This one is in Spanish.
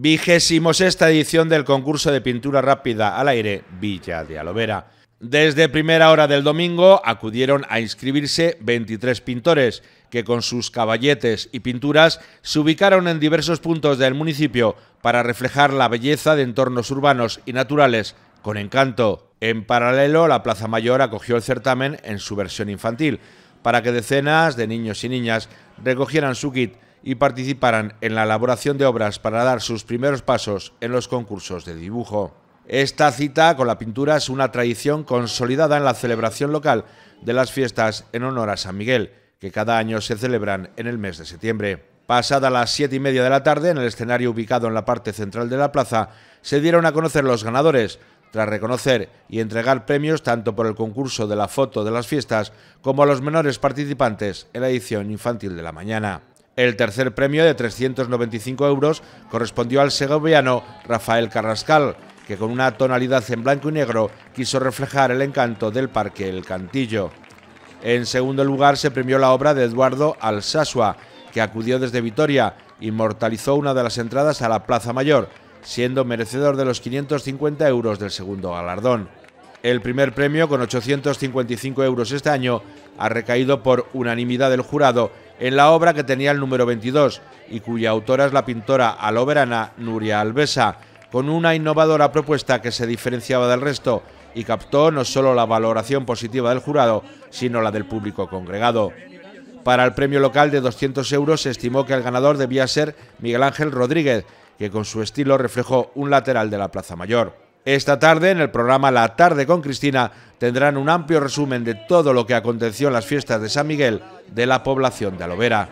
Vigésimo esta edición del concurso de pintura rápida al aire Villa de Alovera. Desde primera hora del domingo acudieron a inscribirse 23 pintores, que con sus caballetes y pinturas se ubicaron en diversos puntos del municipio para reflejar la belleza de entornos urbanos y naturales con encanto. En paralelo, la Plaza Mayor acogió el certamen en su versión infantil, para que decenas de niños y niñas recogieran su kit y participarán en la elaboración de obras para dar sus primeros pasos en los concursos de dibujo. Esta cita con la pintura es una tradición consolidada en la celebración local de las fiestas en honor a San Miguel, que cada año se celebran en el mes de septiembre. Pasada las siete y media de la tarde, en el escenario ubicado en la parte central de la plaza, se dieron a conocer los ganadores, tras reconocer y entregar premios tanto por el concurso de la foto de las fiestas como a los menores participantes en la edición infantil de la mañana. El tercer premio de 395 euros correspondió al segoviano Rafael Carrascal, que con una tonalidad en blanco y negro quiso reflejar el encanto del Parque El Cantillo. En segundo lugar se premió la obra de Eduardo Alsasua, que acudió desde Vitoria, inmortalizó una de las entradas a la Plaza Mayor, siendo merecedor de los 550 euros del segundo galardón. El primer premio, con 855 euros este año, ha recaído por unanimidad del jurado en la obra que tenía el número 22 y cuya autora es la pintora aloberana Nuria Alvesa, con una innovadora propuesta que se diferenciaba del resto y captó no solo la valoración positiva del jurado, sino la del público congregado. Para el premio local de 200 euros se estimó que el ganador debía ser Miguel Ángel Rodríguez, que con su estilo reflejó un lateral de la Plaza Mayor. Esta tarde, en el programa La Tarde con Cristina, tendrán un amplio resumen de todo lo que aconteció en las fiestas de San Miguel de la población de Alovera.